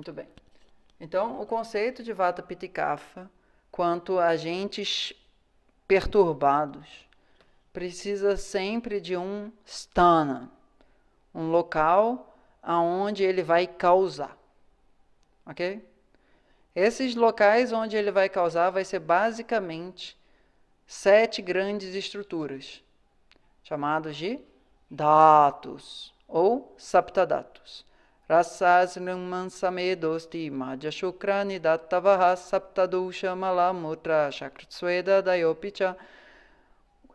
Muito bem. Então, o conceito de Vata Pitikafa quanto a agentes perturbados precisa sempre de um stana, um local aonde ele vai causar. OK? Esses locais onde ele vai causar vai ser basicamente sete grandes estruturas, chamados de datos ou saptadatos. रसासृङ् मनसमे दोस्ति माज शुक्राणि दत्तवः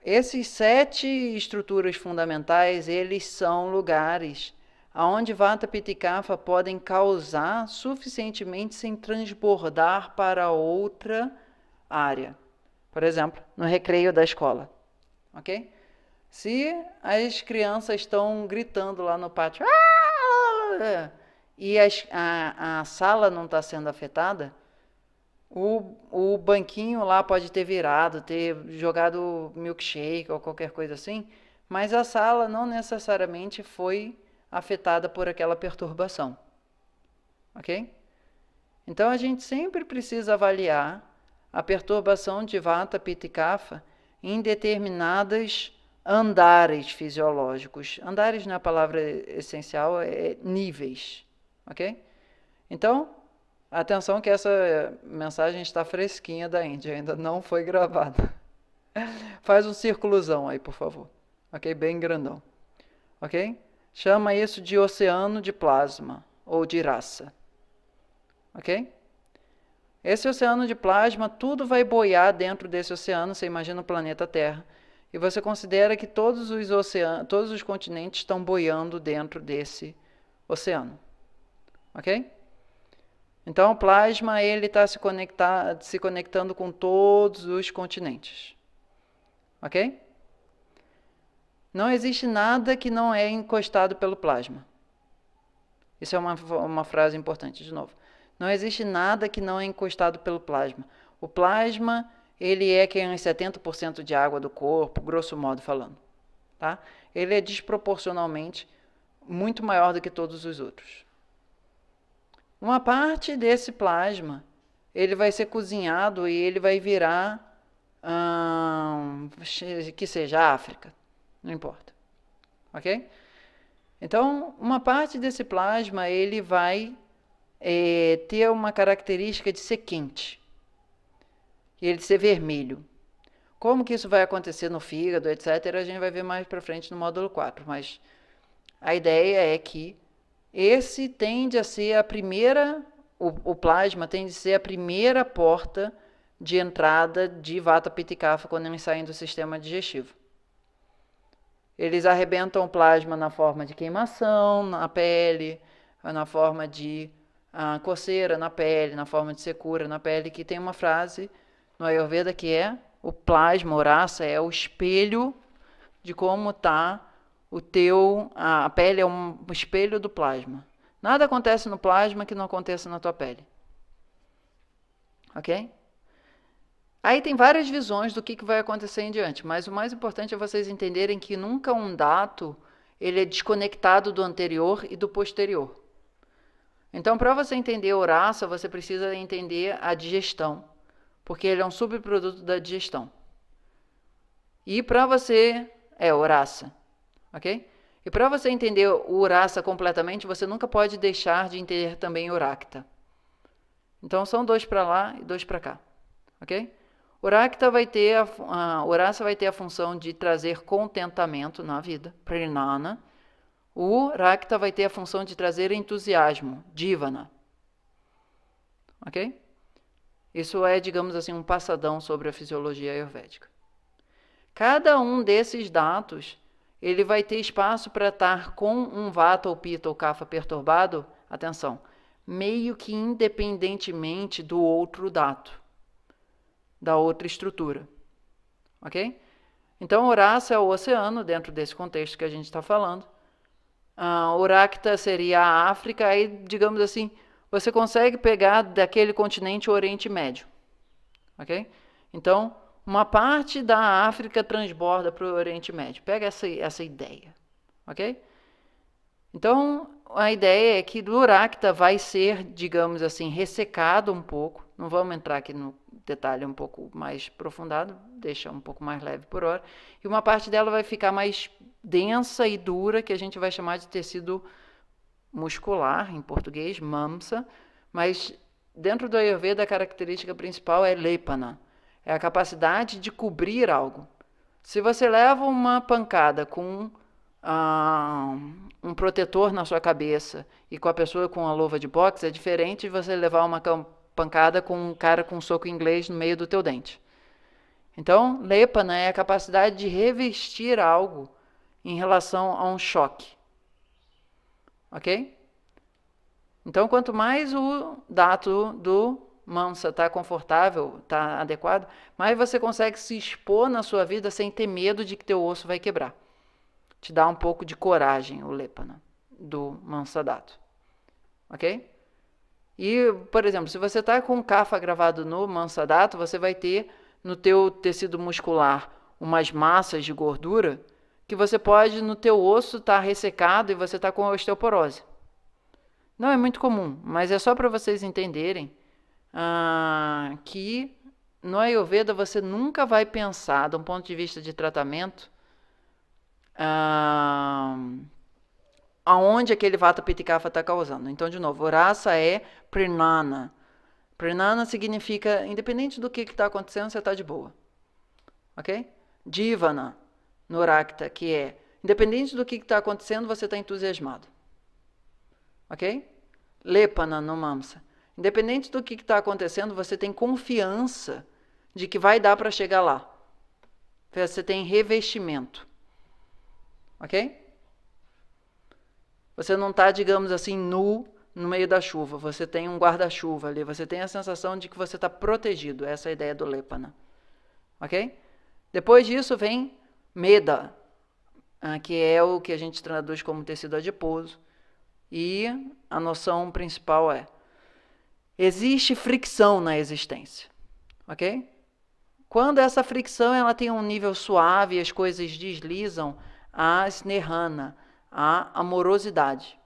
Esses sete estruturas fundamentais, eles são lugares aonde Vata Pitikafa podem causar suficientemente sem transbordar para outra área. Por exemplo, no recreio da escola, ok? Se as crianças estão gritando lá no pátio, ah! É. e a, a, a sala não está sendo afetada, o, o banquinho lá pode ter virado, ter jogado milkshake ou qualquer coisa assim, mas a sala não necessariamente foi afetada por aquela perturbação. Ok? Então a gente sempre precisa avaliar a perturbação de Vata, Pitta e Kapha em determinadas andares fisiológicos. Andares não é a palavra essencial, é níveis, ok? Então, atenção que essa mensagem está fresquinha da Índia, ainda não foi gravada. Faz um círculozão aí, por favor, ok? Bem grandão, ok? Chama isso de oceano de plasma ou de raça, ok? Esse oceano de plasma, tudo vai boiar dentro desse oceano. Você imagina o planeta Terra e você considera que todos os oceanos, todos os continentes estão boiando dentro desse oceano. OK? Então o plasma ele está se, se conectando com todos os continentes. OK? Não existe nada que não é encostado pelo plasma. Isso é uma, uma frase importante, de novo. Não existe nada que não é encostado pelo plasma. O plasma ele é que é 70% de água do corpo, grosso modo falando. Tá? Ele é desproporcionalmente muito maior do que todos os outros. Uma parte desse plasma, ele vai ser cozinhado e ele vai virar hum, que seja África, não importa, ok? Então, uma parte desse plasma ele vai é, ter uma característica de ser quente e ele ser vermelho. Como que isso vai acontecer no fígado, etc., a gente vai ver mais para frente no módulo 4, mas a ideia é que esse tende a ser a primeira, o, o plasma tende a ser a primeira porta de entrada de vata pitikafa quando eles saem do sistema digestivo. Eles arrebentam o plasma na forma de queimação na pele, na forma de ah, coceira na pele, na forma de secura na pele, que tem uma frase no Ayurveda, que é o plasma, oraça, é o espelho de como está o teu. A pele é um espelho do plasma. Nada acontece no plasma que não aconteça na tua pele. Ok? Aí tem várias visões do que, que vai acontecer em diante, mas o mais importante é vocês entenderem que nunca um dado ele é desconectado do anterior e do posterior. Então, para você entender a oraça, você precisa entender a digestão porque ele é um subproduto da digestão. E para você é uraça, ok? E para você entender o uraça completamente, você nunca pode deixar de entender também uracta. Então são dois para lá e dois para cá, ok? Uracta vai ter a, a uraça vai ter a função de trazer contentamento na vida, prinana. O rakta vai ter a função de trazer entusiasmo, divana. Ok? Isso é, digamos assim, um passadão sobre a fisiologia ayurvédica. Cada um desses dados, ele vai ter espaço para estar com um vata ou pita ou kafa perturbado, atenção, meio que independentemente do outro dado, da outra estrutura. Ok? Então, Horácio é o oceano, dentro desse contexto que a gente está falando. Uh, seria a África, aí, digamos assim, você consegue pegar daquele continente o Oriente Médio. Ok? Então, uma parte da África transborda para o Oriente Médio. Pega essa, essa ideia. Ok? Então, a ideia é que o Luracta vai ser, digamos assim, ressecado um pouco. Não vamos entrar aqui no detalhe um pouco mais aprofundado, deixa um pouco mais leve por hora. E uma parte dela vai ficar mais densa e dura, que a gente vai chamar de tecido muscular, em português, mamsa, mas dentro do Ayurveda a característica principal é lepana, é a capacidade de cobrir algo. Se você leva uma pancada com ah, um protetor na sua cabeça e com a pessoa com a luva de boxe, é diferente de você levar uma pancada com um cara com um soco inglês no meio do teu dente. Então, lepana é a capacidade de revestir algo em relação a um choque. Ok? Então, quanto mais o dato do mansa está confortável, está adequado, mais você consegue se expor na sua vida sem ter medo de que teu osso vai quebrar. Te dá um pouco de coragem o lepana do mansa dato. Ok? E, por exemplo, se você está com kafa gravado no mansa dato, você vai ter no teu tecido muscular umas massas de gordura que você pode no teu osso estar tá ressecado e você está com osteoporose. Não é muito comum, mas é só para vocês entenderem ah, que no Ayurveda você nunca vai pensar, de um ponto de vista de tratamento, ah, aonde aquele vata pitikafa está causando. Então, de novo, raça é prinana. Prinana significa, independente do que está acontecendo, você está de boa. Ok? Divana no que é, independente do que está acontecendo, você está entusiasmado. Ok? Lepana no Mamsa. Independente do que está acontecendo, você tem confiança de que vai dar para chegar lá. Você tem revestimento. Ok? Você não está, digamos assim, nu no meio da chuva. Você tem um guarda-chuva ali. Você tem a sensação de que você está protegido. Essa é a ideia do Lepana. Ok? Depois disso vem MEDA, ah, que é o que a gente traduz como tecido adiposo. E a noção principal é: existe fricção na existência, ok? Quando essa fricção ela tem um nível suave, as coisas deslizam, a snehana, a amorosidade.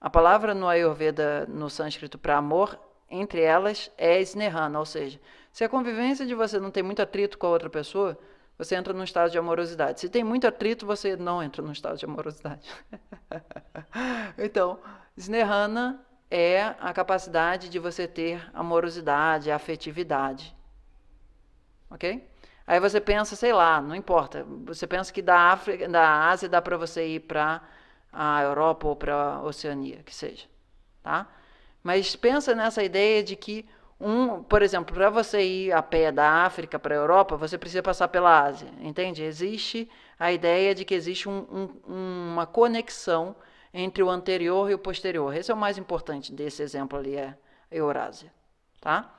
A palavra no Ayurveda, no sânscrito, para amor, entre elas, é snehana, ou seja, se a convivência de você não tem muito atrito com a outra pessoa, você entra num estado de amorosidade. Se tem muito atrito, você não entra num estado de amorosidade. então, Snerhana é a capacidade de você ter amorosidade, afetividade. Ok? Aí você pensa, sei lá, não importa. Você pensa que da, África, da Ásia dá para você ir para a Europa ou para a Oceania, que seja. Tá? Mas pensa nessa ideia de que um, por exemplo, para você ir a pé da África para a Europa, você precisa passar pela Ásia, entende? Existe a ideia de que existe um, um, uma conexão entre o anterior e o posterior. Esse é o mais importante desse exemplo ali, é a Eurásia, tá?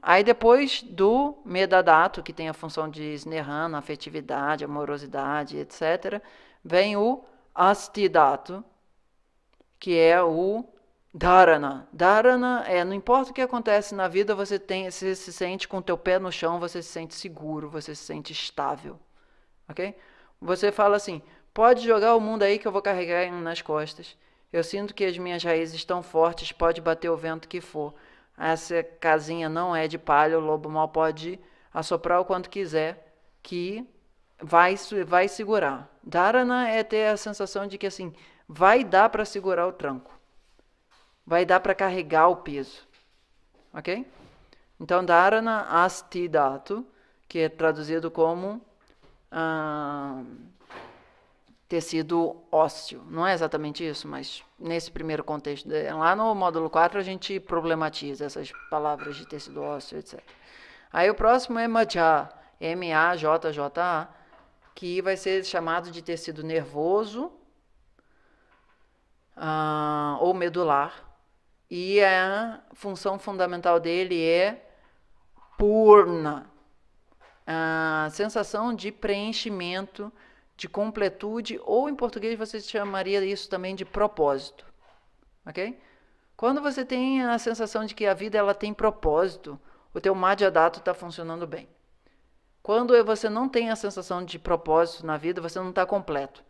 aí depois do medadato que tem a função de snerana, afetividade, amorosidade, etc., vem o astidato, que é o Dharana. Dharana é, não importa o que acontece na vida, você tem, você se sente com o teu pé no chão, você se sente seguro, você se sente estável. OK? Você fala assim: "Pode jogar o mundo aí que eu vou carregar nas costas. Eu sinto que as minhas raízes estão fortes, pode bater o vento que for. Essa casinha não é de palha, o lobo mal pode assoprar o quanto quiser que vai vai segurar. Dharana é ter a sensação de que assim, vai dar para segurar o tranco vai dar para carregar o peso. Ok? Então, dharana asti dato, que é traduzido como ah, tecido ósseo. Não é exatamente isso, mas nesse primeiro contexto, lá no módulo 4, a gente problematiza essas palavras de tecido ósseo, etc. Aí o próximo é majá, M-A-J-J-A, que vai ser chamado de tecido nervoso ah, ou medular e a é, função fundamental dele é purna a sensação de preenchimento, de completude, ou em português você chamaria isso também de propósito. Ok? Quando você tem a sensação de que a vida ela tem propósito, o teu Madhya Dato está funcionando bem. Quando você não tem a sensação de propósito na vida, você não está completo.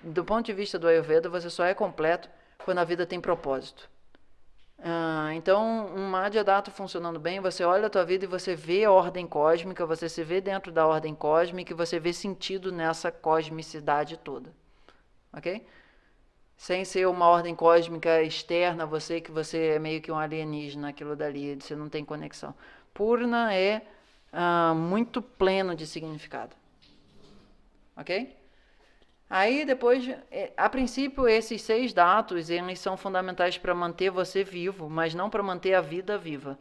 Do ponto de vista do Ayurveda, você só é completo quando a vida tem propósito. Ah, então, um madhyadato funcionando bem, você olha a tua vida e você vê a ordem cósmica, você se vê dentro da ordem cósmica e você vê sentido nessa cosmicidade toda. Ok? Sem ser uma ordem cósmica externa você, que você é meio que um alienígena, aquilo dali, você não tem conexão. Purna é ah, muito pleno de significado. Ok? Aí depois, é, a princípio, esses seis dados eles são fundamentais para manter você vivo, mas não para manter a vida viva.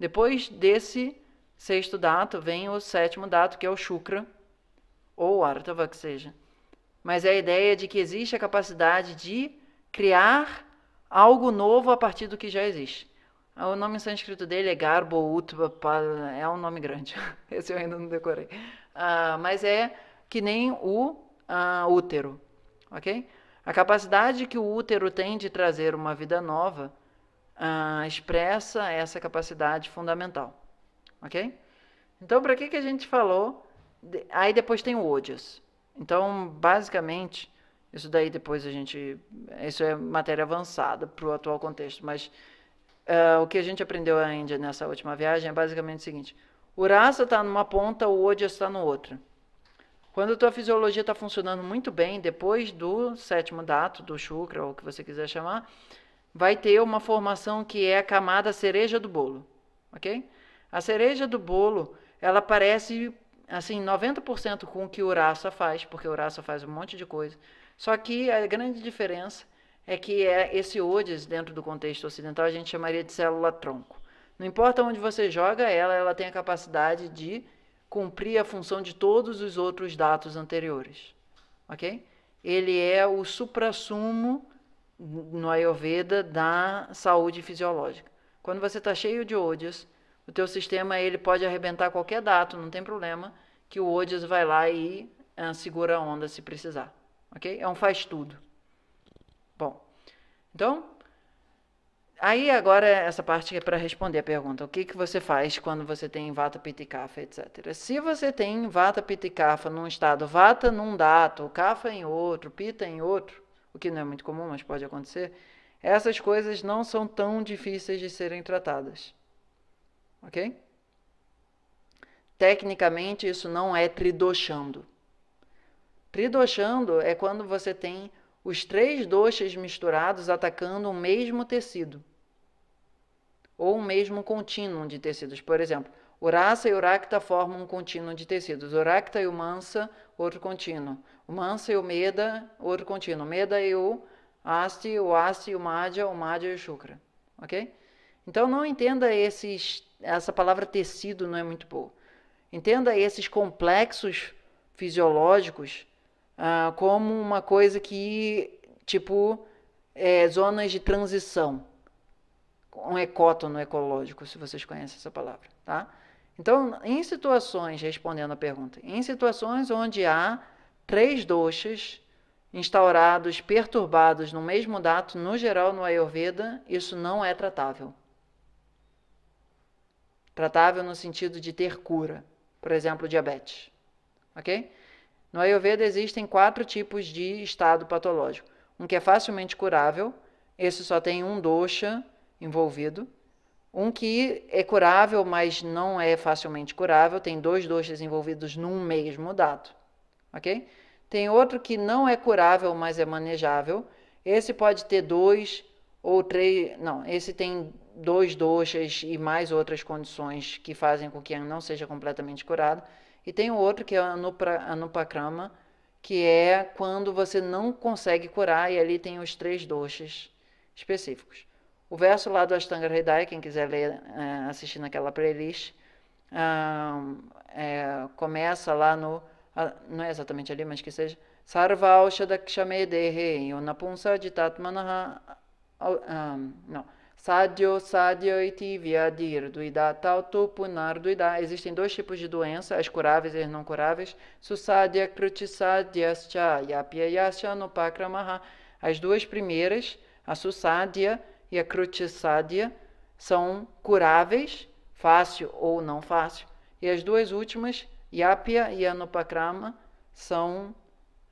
Depois desse sexto dato vem o sétimo dato que é o Shukra ou Artava que seja. Mas é a ideia de que existe a capacidade de criar algo novo a partir do que já existe. O nome em sânscrito dele é Garbo Utva, é um nome grande. Esse eu ainda não decorei. Ah, mas é que nem o uh, útero, ok? A capacidade que o útero tem de trazer uma vida nova uh, expressa essa capacidade fundamental, ok? Então, para que, que a gente falou? De... Aí depois tem o Odias. Então, basicamente, isso daí depois a gente. Isso é matéria avançada para o atual contexto, mas uh, o que a gente aprendeu ainda nessa última viagem é basicamente o seguinte: o Rasa está numa ponta, o Odias está no outro. Quando a tua fisiologia está funcionando muito bem, depois do sétimo dato, do chucra, ou o que você quiser chamar, vai ter uma formação que é a camada cereja do bolo, ok? A cereja do bolo, ela parece, assim, 90% com o que o Uraça faz, porque o Uraça faz um monte de coisa. Só que a grande diferença é que é esse odis, dentro do contexto ocidental, a gente chamaria de célula-tronco. Não importa onde você joga ela, ela tem a capacidade de cumprir a função de todos os outros dados anteriores. Ok? Ele é o suprassumo no Ayurveda da saúde fisiológica. Quando você está cheio de ojas, o teu sistema ele pode arrebentar qualquer dado, não tem problema, que o ojas vai lá e uh, segura a onda se precisar. Ok? É um faz tudo. Bom, então Aí agora essa parte é para responder a pergunta, o que, que você faz quando você tem vata kapha, etc. Se você tem vata kapha num estado vata num dato, kafa em outro, pita em outro, o que não é muito comum, mas pode acontecer, essas coisas não são tão difíceis de serem tratadas. OK? Tecnicamente isso não é tridoshando. Tridoshando é quando você tem os três doces misturados atacando o mesmo tecido ou o mesmo contínuo de tecidos. Por exemplo, Urasa e Uracta formam um contínuo de tecidos. Uracta e o Mansa, outro contínuo. O Mansa e o Meda, outro contínuo. Meda e o Asti, o Asti e o Madhya, o Madhya e o Shukra. Ok? Então não entenda esses, essa palavra tecido não é muito boa. Entenda esses complexos fisiológicos ah, como uma coisa que, tipo, é, zonas de transição. Um ecótono ecológico, se vocês conhecem essa palavra, tá? Então, em situações, respondendo a pergunta, em situações onde há três doxas instaurados, perturbados no mesmo dato, no geral no Ayurveda, isso não é tratável. Tratável no sentido de ter cura, por exemplo, diabetes. Ok? No Ayurveda existem quatro tipos de estado patológico. Um que é facilmente curável, esse só tem um dosha envolvido. Um que é curável, mas não é facilmente curável, tem dois doshas envolvidos num mesmo dado. Ok? Tem outro que não é curável, mas é manejável. Esse pode ter dois ou três. Não, esse tem dois doshas e mais outras condições que fazem com que não seja completamente curado. E tem outro que é a anupakrama, que é quando você não consegue curar, e ali tem os três doxas específicos. O verso lá do Ashtanga Hridaya, quem quiser ler, é, assistir naquela playlist, é, começa lá no, não é exatamente ali, mas que seja, Sarva Aushadakshamedehe, Yonapunsa Ditatmanaha, não, Sadio, sadio iti via dirduida, tauto duida. Existem dois tipos de doença, as curáveis e as não curáveis. Susadia, krutisadyascha, yapiyascha, pakramaha. As duas primeiras, a susadia e a krutisadia, são curáveis, fácil ou não fácil. E as duas últimas, yapia e anupakrama, são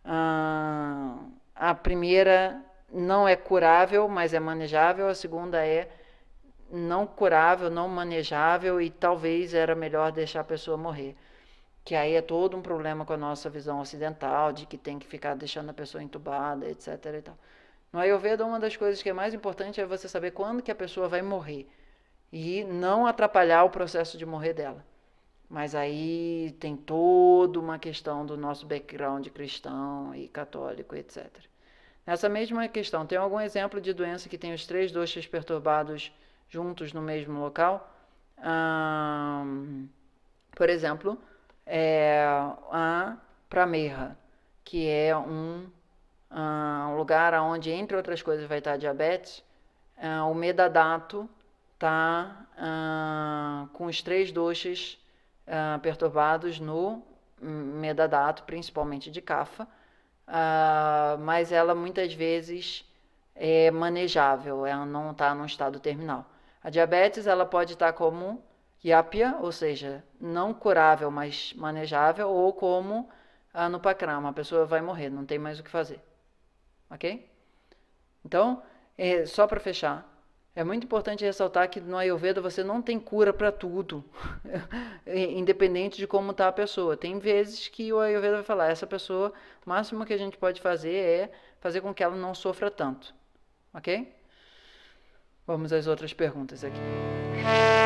ah, a primeira não é curável, mas é manejável. A segunda é não curável, não manejável e talvez era melhor deixar a pessoa morrer. Que aí é todo um problema com a nossa visão ocidental de que tem que ficar deixando a pessoa entubada, etc. E tal. No Ayurveda, uma das coisas que é mais importante é você saber quando que a pessoa vai morrer e não atrapalhar o processo de morrer dela. Mas aí tem toda uma questão do nosso background cristão e católico, etc. Nessa mesma questão, tem algum exemplo de doença que tem os três doxas perturbados juntos no mesmo local? por exemplo, é a Prameha, que é um, um, lugar onde, entre outras coisas, vai estar diabetes. Uh, o Medadato está uh, com os três doxas uh, perturbados no Medadato, principalmente de cafa uh, mas ela muitas vezes é manejável, ela não está num estado terminal. A diabetes ela pode estar tá como iapia, ou seja, não curável, mas manejável, ou como anupacrama, ah, a pessoa vai morrer, não tem mais o que fazer. Ok? Então, é, só para fechar, é muito importante ressaltar que no Ayurveda você não tem cura para tudo, independente de como está a pessoa. Tem vezes que o Ayurveda vai falar: essa pessoa, o máximo que a gente pode fazer é fazer com que ela não sofra tanto. Ok? Vamos às outras perguntas aqui.